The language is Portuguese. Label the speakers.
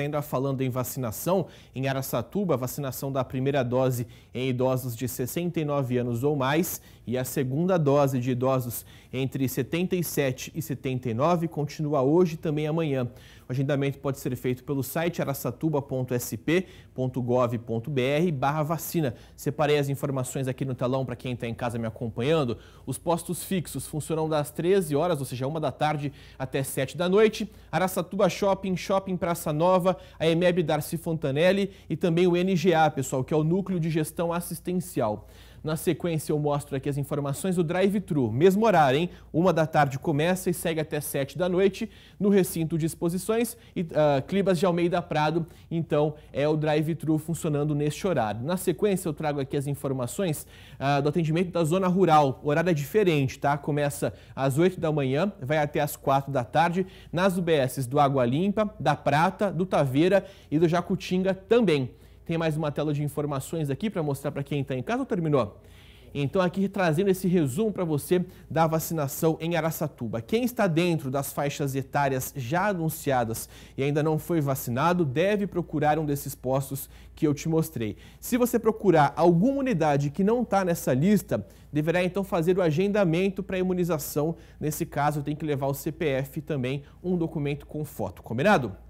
Speaker 1: Ainda falando em vacinação, em Araçatuba, vacinação da primeira dose em idosos de 69 anos ou mais e a segunda dose de idosos entre 77 e 79 continua hoje e também amanhã. O agendamento pode ser feito pelo site araçatuba.sp.gov.br vacina. Separei as informações aqui no talão para quem está em casa me acompanhando. Os postos fixos funcionam das 13 horas, ou seja, 1 da tarde até 7 da noite. Araçatuba Shopping, Shopping Praça Nova, Nova, a EMEB Darcy Fontanelli e também o NGA, pessoal, que é o Núcleo de Gestão Assistencial. Na sequência, eu mostro aqui as informações do drive-thru. Mesmo horário, hein? Uma da tarde começa e segue até sete da noite no recinto de exposições. E, uh, ah, Clibas de Almeida Prado, então, é o drive-thru funcionando neste horário. Na sequência, eu trago aqui as informações uh, do atendimento da zona rural. O horário é diferente, tá? Começa às oito da manhã, vai até às quatro da tarde. Nas UBSs do Água Limpa, da Prata, do Taveira e do Jacutinga também. Tem mais uma tela de informações aqui para mostrar para quem está em casa ou terminou? Então, aqui trazendo esse resumo para você da vacinação em Araçatuba. Quem está dentro das faixas etárias já anunciadas e ainda não foi vacinado, deve procurar um desses postos que eu te mostrei. Se você procurar alguma unidade que não está nessa lista, deverá então fazer o agendamento para imunização. Nesse caso, tem que levar o CPF também, um documento com foto. Combinado?